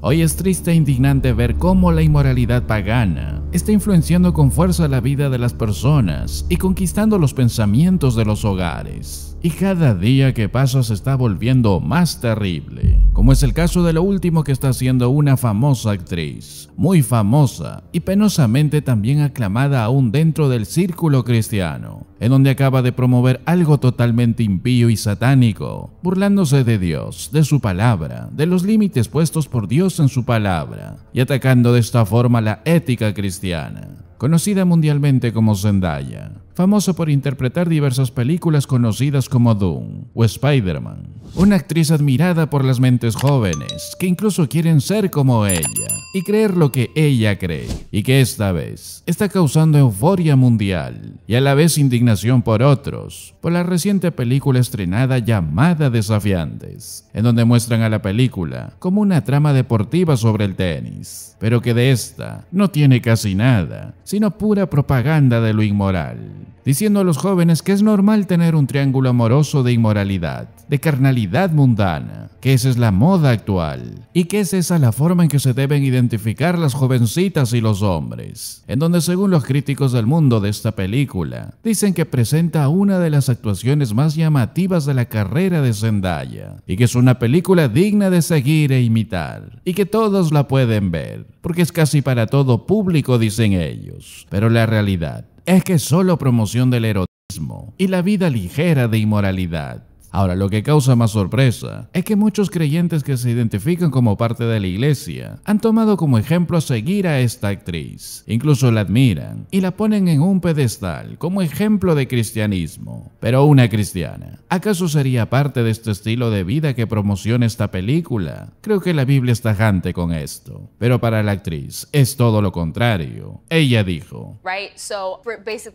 Hoy es triste e indignante ver cómo la inmoralidad pagana está influenciando con fuerza la vida de las personas y conquistando los pensamientos de los hogares y cada día que pasa se está volviendo más terrible, como es el caso de lo último que está haciendo una famosa actriz, muy famosa y penosamente también aclamada aún dentro del círculo cristiano, en donde acaba de promover algo totalmente impío y satánico, burlándose de Dios, de su palabra, de los límites puestos por Dios en su palabra, y atacando de esta forma la ética cristiana conocida mundialmente como Zendaya famoso por interpretar diversas películas conocidas como Doom o Spider-Man. Una actriz admirada por las mentes jóvenes, que incluso quieren ser como ella y creer lo que ella cree, y que esta vez está causando euforia mundial y a la vez indignación por otros, por la reciente película estrenada llamada Desafiantes, en donde muestran a la película como una trama deportiva sobre el tenis, pero que de esta no tiene casi nada, sino pura propaganda de lo inmoral diciendo a los jóvenes que es normal tener un triángulo amoroso de inmoralidad, de carnalidad mundana, que esa es la moda actual y que esa es la forma en que se deben identificar las jovencitas y los hombres, en donde según los críticos del mundo de esta película, dicen que presenta una de las actuaciones más llamativas de la carrera de Zendaya y que es una película digna de seguir e imitar y que todos la pueden ver, porque es casi para todo público dicen ellos, pero la realidad es que solo promoción del erotismo y la vida ligera de inmoralidad. Ahora, lo que causa más sorpresa es que muchos creyentes que se identifican como parte de la iglesia han tomado como ejemplo a seguir a esta actriz. Incluso la admiran y la ponen en un pedestal como ejemplo de cristianismo. Pero una cristiana, ¿acaso sería parte de este estilo de vida que promociona esta película? Creo que la Biblia es tajante con esto. Pero para la actriz es todo lo contrario. Ella dijo,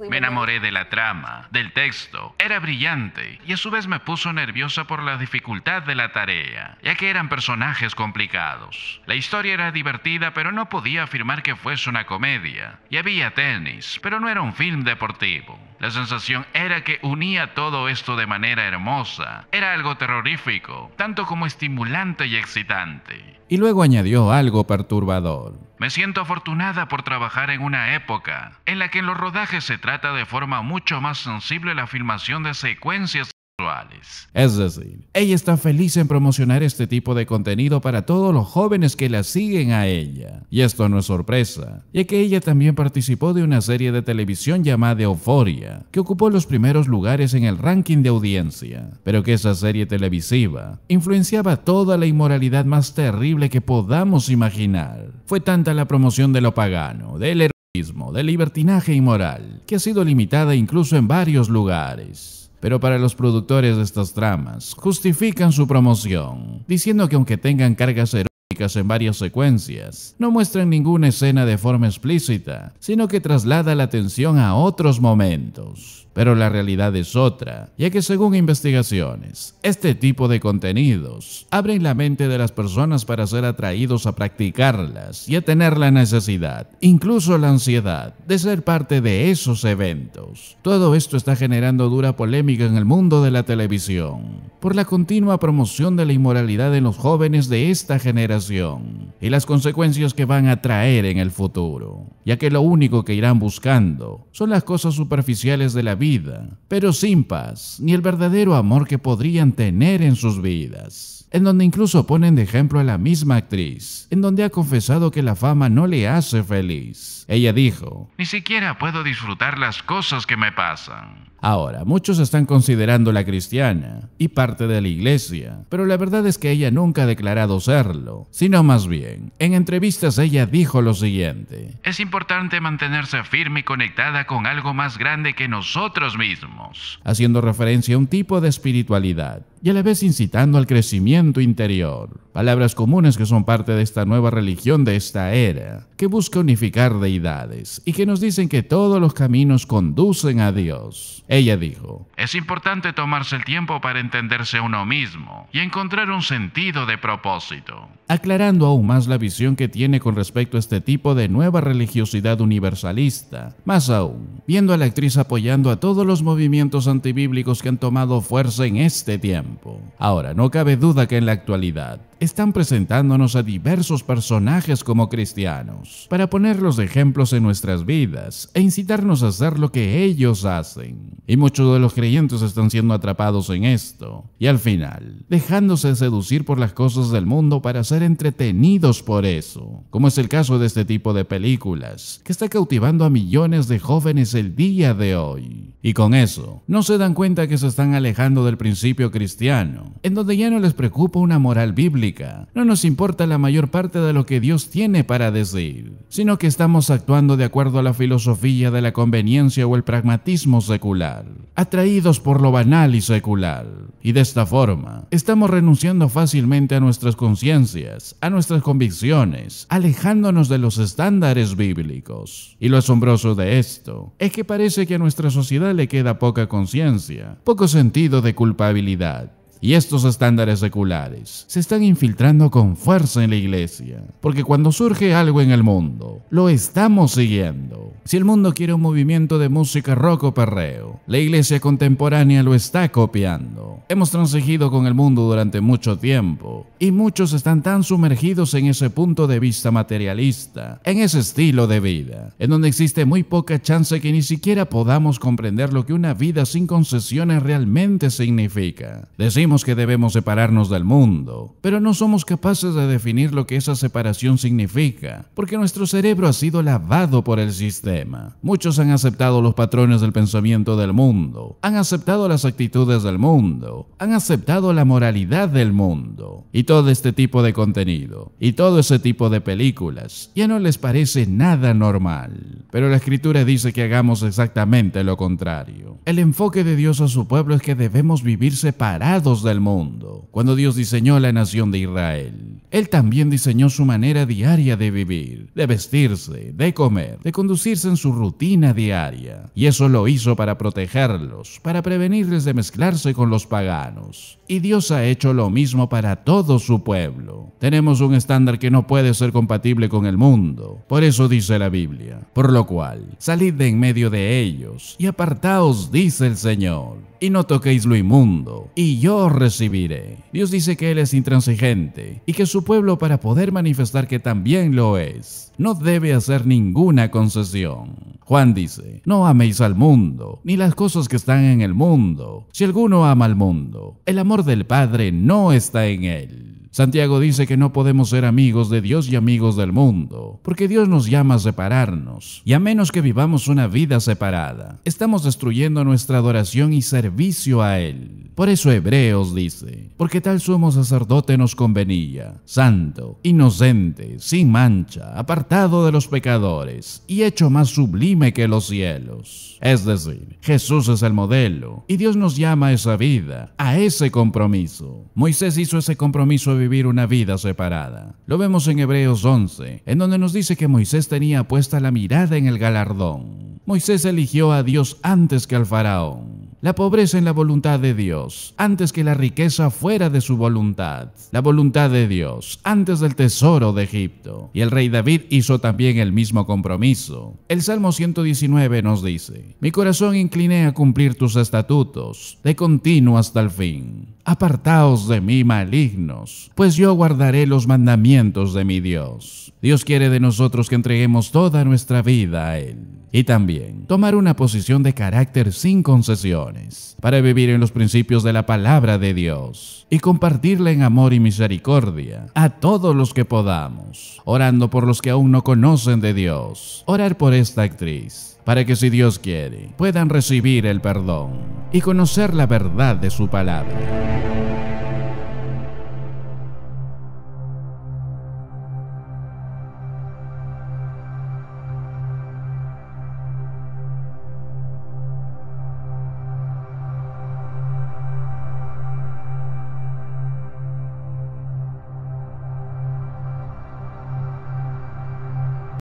Me enamoré de la trama, del texto, era brillante y a su vez me puso nerviosa por la dificultad de la tarea, ya que eran personajes complicados. La historia era divertida, pero no podía afirmar que fuese una comedia. Y había tenis, pero no era un film deportivo. La sensación era que unía todo esto de manera hermosa. Era algo terrorífico, tanto como estimulante y excitante. Y luego añadió algo perturbador. Me siento afortunada por trabajar en una época en la que en los rodajes se trata de forma mucho más sensible la filmación de secuencias es decir, ella está feliz en promocionar este tipo de contenido para todos los jóvenes que la siguen a ella. Y esto no es sorpresa, ya que ella también participó de una serie de televisión llamada Euforia, que ocupó los primeros lugares en el ranking de audiencia, pero que esa serie televisiva influenciaba toda la inmoralidad más terrible que podamos imaginar. Fue tanta la promoción de lo pagano, del heroísmo, del libertinaje inmoral, que ha sido limitada incluso en varios lugares pero para los productores de estas tramas justifican su promoción, diciendo que aunque tengan cargas eróticas, en varias secuencias. No muestran ninguna escena de forma explícita, sino que traslada la atención a otros momentos pero la realidad es otra, ya que según investigaciones, este tipo de contenidos abren la mente de las personas para ser atraídos a practicarlas y a tener la necesidad, incluso la ansiedad, de ser parte de esos eventos. Todo esto está generando dura polémica en el mundo de la televisión, por la continua promoción de la inmoralidad en los jóvenes de esta generación y las consecuencias que van a traer en el futuro, ya que lo único que irán buscando son las cosas superficiales de la vida vida, pero sin paz, ni el verdadero amor que podrían tener en sus vidas. En donde incluso ponen de ejemplo a la misma actriz, en donde ha confesado que la fama no le hace feliz. Ella dijo, Ni siquiera puedo disfrutar las cosas que me pasan. Ahora, muchos están considerando la cristiana y parte de la iglesia, pero la verdad es que ella nunca ha declarado serlo, sino más bien, en entrevistas ella dijo lo siguiente. Es importante mantenerse firme y conectada con algo más grande que nosotros mismos, haciendo referencia a un tipo de espiritualidad y a la vez incitando al crecimiento interior. Palabras comunes que son parte de esta nueva religión de esta era, que busca unificar deidades y que nos dicen que todos los caminos conducen a Dios. Ella dijo, es importante tomarse el tiempo para entenderse uno mismo y encontrar un sentido de propósito. Aclarando aún más la visión que tiene con respecto a este tipo de nueva religiosidad universalista, más aún, viendo a la actriz apoyando a todos los movimientos antibíblicos que han tomado fuerza en este tiempo. Ahora, no cabe duda que en la actualidad, están presentándonos a diversos personajes como cristianos, para ponerlos de ejemplos en nuestras vidas e incitarnos a hacer lo que ellos hacen. Y muchos de los creyentes están siendo atrapados en esto, y al final, dejándose seducir por las cosas del mundo para ser entretenidos por eso, como es el caso de este tipo de películas, que está cautivando a millones de jóvenes el día de hoy. Y con eso, no se dan cuenta que se están alejando del principio cristiano, en donde ya no les preocupa una moral bíblica, no nos importa la mayor parte de lo que Dios tiene para decir, sino que estamos actuando de acuerdo a la filosofía de la conveniencia o el pragmatismo secular, atraídos por lo banal y secular. Y de esta forma, estamos renunciando fácilmente a nuestras conciencias, a nuestras convicciones, alejándonos de los estándares bíblicos. Y lo asombroso de esto es que parece que a nuestra sociedad le queda poca conciencia, poco sentido de culpabilidad y estos estándares seculares se están infiltrando con fuerza en la iglesia, porque cuando surge algo en el mundo, lo estamos siguiendo. Si el mundo quiere un movimiento de música rock o perreo, la iglesia contemporánea lo está copiando. Hemos transigido con el mundo durante mucho tiempo y muchos están tan sumergidos en ese punto de vista materialista, en ese estilo de vida, en donde existe muy poca chance que ni siquiera podamos comprender lo que una vida sin concesiones realmente significa. Decimos que debemos separarnos del mundo, pero no somos capaces de definir lo que esa separación significa, porque nuestro cerebro ha sido lavado por el sistema. Muchos han aceptado los patrones del pensamiento del mundo, han aceptado las actitudes del mundo, han aceptado la moralidad del mundo, y todo este tipo de contenido, y todo ese tipo de películas, ya no les parece nada normal. Pero la escritura dice que hagamos exactamente lo contrario. El enfoque de Dios a su pueblo es que debemos vivir separados del mundo. Cuando Dios diseñó la nación de Israel, Él también diseñó su manera diaria de vivir, de vestirse, de comer, de conducirse en su rutina diaria. Y eso lo hizo para protegerlos, para prevenirles de mezclarse con los paganos. Y Dios ha hecho lo mismo para todo su pueblo. Tenemos un estándar que no puede ser compatible con el mundo. Por eso dice la Biblia. Por lo cual, salid de en medio de ellos y apartaos dice el Señor. Y no toquéis lo inmundo, y yo recibiré. Dios dice que Él es intransigente y que su pueblo para poder manifestar que también lo es, no debe hacer ninguna concesión. Juan dice, no améis al mundo, ni las cosas que están en el mundo. Si alguno ama al mundo, el amor del Padre no está en él. Santiago dice que no podemos ser amigos de Dios y amigos del mundo, porque Dios nos llama a separarnos, y a menos que vivamos una vida separada, estamos destruyendo nuestra adoración y servicio a Él. Por eso Hebreos dice, porque tal sumo sacerdote nos convenía, santo, inocente, sin mancha, apartado de los pecadores, y hecho más sublime que los cielos. Es decir, Jesús es el modelo, y Dios nos llama a esa vida, a ese compromiso. Moisés hizo ese compromiso vivir una vida separada. Lo vemos en Hebreos 11, en donde nos dice que Moisés tenía puesta la mirada en el galardón. Moisés eligió a Dios antes que al faraón. La pobreza en la voluntad de Dios, antes que la riqueza fuera de su voluntad. La voluntad de Dios, antes del tesoro de Egipto. Y el rey David hizo también el mismo compromiso. El Salmo 119 nos dice, Mi corazón incliné a cumplir tus estatutos, de continuo hasta el fin. Apartaos de mí malignos, pues yo guardaré los mandamientos de mi Dios. Dios quiere de nosotros que entreguemos toda nuestra vida a Él. Y también tomar una posición de carácter sin concesiones, para vivir en los principios de la palabra de Dios y compartirla en amor y misericordia a todos los que podamos, orando por los que aún no conocen de Dios, orar por esta actriz para que si Dios quiere puedan recibir el perdón y conocer la verdad de su palabra.